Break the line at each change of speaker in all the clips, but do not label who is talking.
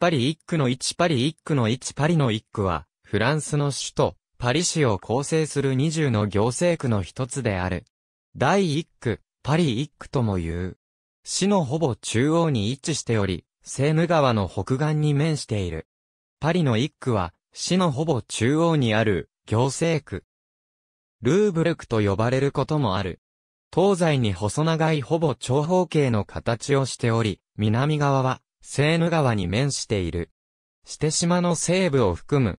パリ一区の一パリ一区の一パリの一区は、フランスの首都、パリ市を構成する二重の行政区の一つである。第一区、パリ一区とも言う。市のほぼ中央に位置しており、セーヌ川の北岸に面している。パリの一区は、市のほぼ中央にある、行政区。ルーブルクと呼ばれることもある。東西に細長いほぼ長方形の形をしており、南側はセーヌ川に面している。して島の西部を含む。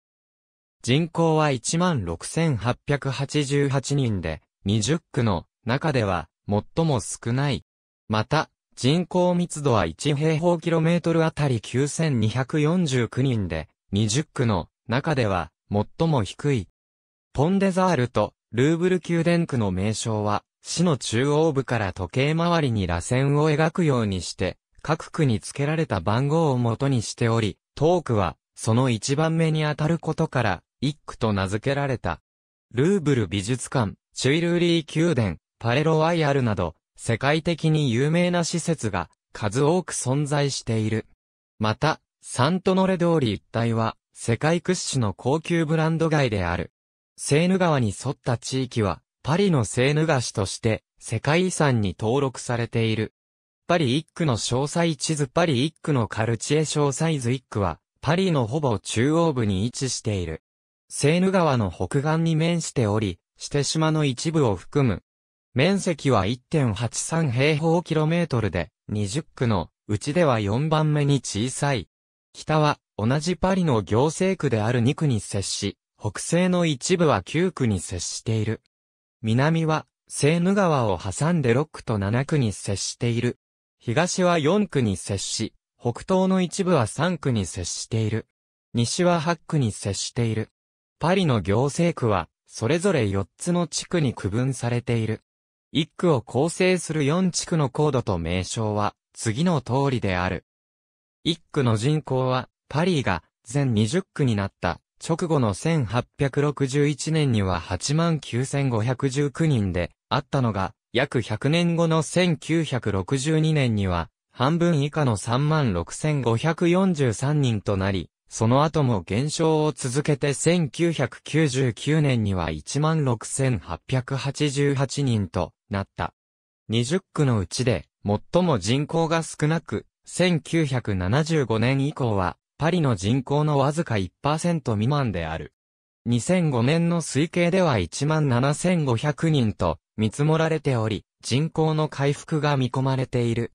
人口は16,888人で、20区の中では最も少ない。また、人口密度は1平方キロメートルあたり9249人で、20区の中では最も低い。ポンデザールとルーブル宮殿区の名称は、市の中央部から時計回りに螺旋を描くようにして、各区に付けられた番号を元にしており、当区は、その一番目に当たることから、一区と名付けられた。ルーブル美術館、チュイルーリー宮殿、パレロワイアルなど、世界的に有名な施設が、数多く存在している。また、サントノレ通り一帯は、世界屈指の高級ブランド街である。セーヌ川に沿った地域は、パリのセーヌ菓子として、世界遺産に登録されている。パリ一区の詳細地図パリ一区のカルチエ詳細図一区は、パリのほぼ中央部に位置している。セーヌ川の北岸に面しており、して島の一部を含む。面積は1.83平方キロメートルで、20区のうちでは4番目に小さい。北は同じパリの行政区である2区に接し、北西の一部は9区に接している。南はセーヌ川を挟んで6区と7区に接している。東は4区に接し、北東の一部は3区に接している。西は8区に接している。パリの行政区は、それぞれ4つの地区に区分されている。1区を構成する4地区の高度と名称は、次の通りである。1区の人口は、パリが全20区になった直後の1861年には89,519人であったのが、約100年後の1962年には、半分以下の36,543人となり、その後も減少を続けて1999年には16,888人となった。20区のうちで最も人口が少なく、1975年以降はパリの人口のわずか1%未満である。2005年の推計では17,500人と見積もられており、人口の回復が見込まれている。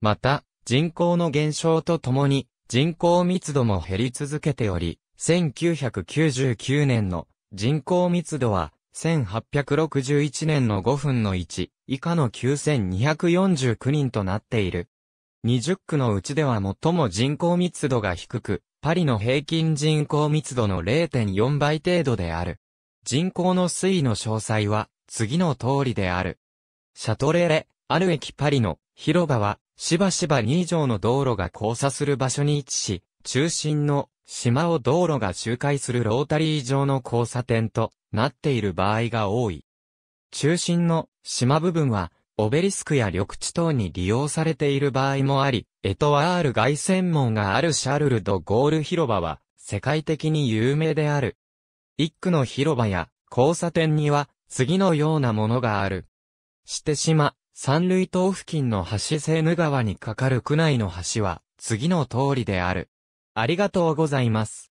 また、人口の減少とともに、人口密度も減り続けており、1999年の人口密度は、1861年の5分の1以下の9249人となっている。20区のうちでは最も人口密度が低く、パリの平均人口密度の0.4倍程度である。人口の推移の詳細は、次の通りである。シャトレレ、ある駅パリの広場は、しばしば2以上の道路が交差する場所に位置し、中心の島を道路が周回するロータリー上の交差点となっている場合が多い。中心の島部分はオベリスクや緑地等に利用されている場合もあり、エトワール凱旋門があるシャルル・ド・ゴール広場は、世界的に有名である。一区の広場や交差点には、次のようなものがある。して島、三類島付近の橋セーヌ川に架かる区内の橋は、次の通りである。ありがとうございます。